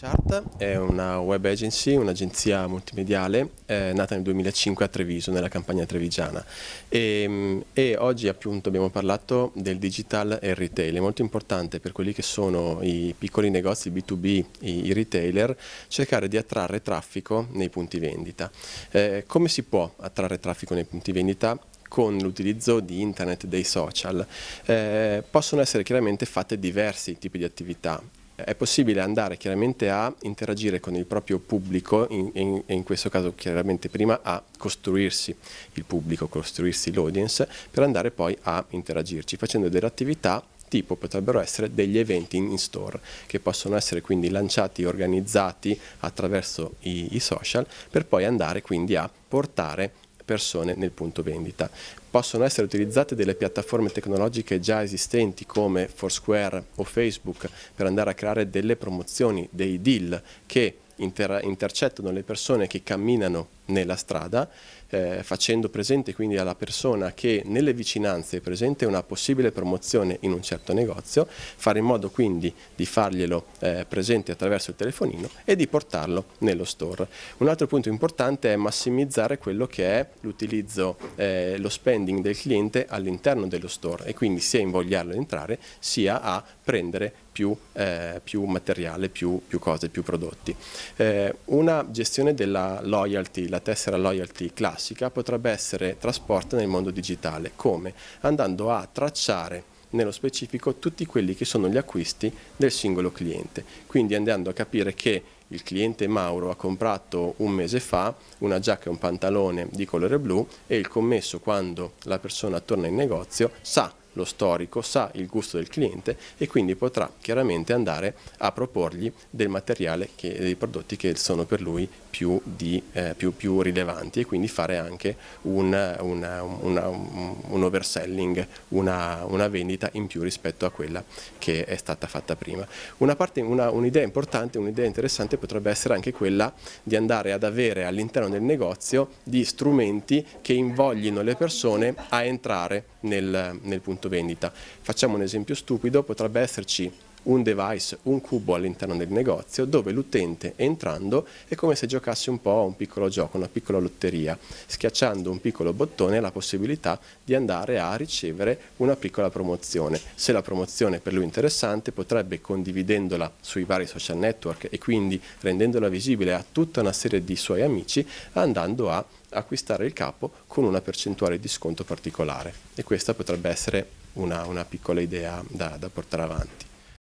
Chart è una web agency, un'agenzia multimediale eh, nata nel 2005 a Treviso, nella campagna trevigiana e, ehm, e, oggi appunto abbiamo parlato del digital e il retail, è molto importante per quelli che sono i piccoli negozi B2B, i, i retailer, cercare di attrarre traffico nei punti vendita. Eh, come si può attrarre traffico nei punti vendita? con l'utilizzo di internet, e dei social. Eh, possono essere chiaramente fatte diversi tipi di attività, è possibile andare chiaramente a interagire con il proprio pubblico in, in, in questo caso chiaramente prima a costruirsi il pubblico, costruirsi l'audience per andare poi a interagirci facendo delle attività tipo potrebbero essere degli eventi in store che possono essere quindi lanciati, organizzati attraverso i, i social per poi andare quindi a portare persone nel punto vendita. Possono essere utilizzate delle piattaforme tecnologiche già esistenti come Foursquare o Facebook per andare a creare delle promozioni, dei deal che inter intercettano le persone che camminano nella strada, eh, facendo presente quindi alla persona che nelle vicinanze è presente una possibile promozione in un certo negozio, fare in modo quindi di farglielo eh, presente attraverso il telefonino e di portarlo nello store. Un altro punto importante è massimizzare quello che è l'utilizzo, eh, lo spending del cliente all'interno dello store e quindi sia invogliarlo ad entrare sia a prendere più, eh, più, materiale, più, più, cose, più prodotti. Eh, una gestione della loyalty, la la tessera loyalty classica potrebbe essere trasporta nel mondo digitale. Come? Andando a tracciare nello specifico tutti quelli che sono gli acquisti del singolo cliente. Quindi andando a capire che il cliente Mauro ha comprato un mese fa una giacca e un pantalone di colore blu e il commesso quando la persona torna in negozio sa lo storico, sa il gusto del cliente e quindi potrà chiaramente andare a proporgli del materiale, che, dei prodotti che sono per lui più, di, eh, più, più rilevanti e quindi fare anche un, una, una, un, overselling, una, una, vendita in più rispetto a quella che è stata fatta prima. un'idea importante, un'idea interessante potrebbe essere anche quella di andare ad avere all'interno del negozio di strumenti che invoglino le persone a entrare nel, nel punto vendita. Facciamo un esempio stupido, potrebbe esserci un device, un cubo all'interno del negozio dove l'utente entrando è come se giocasse un po' a un piccolo gioco, una piccola lotteria, schiacciando un piccolo bottone ha la possibilità di andare a ricevere una piccola promozione. Se la promozione è per lui interessante potrebbe condividendola sui vari social network e quindi rendendola visibile a tutta una serie di suoi amici andando a acquistare il capo con una percentuale di sconto particolare e questa potrebbe essere una, una piccola idea da, da portare avanti.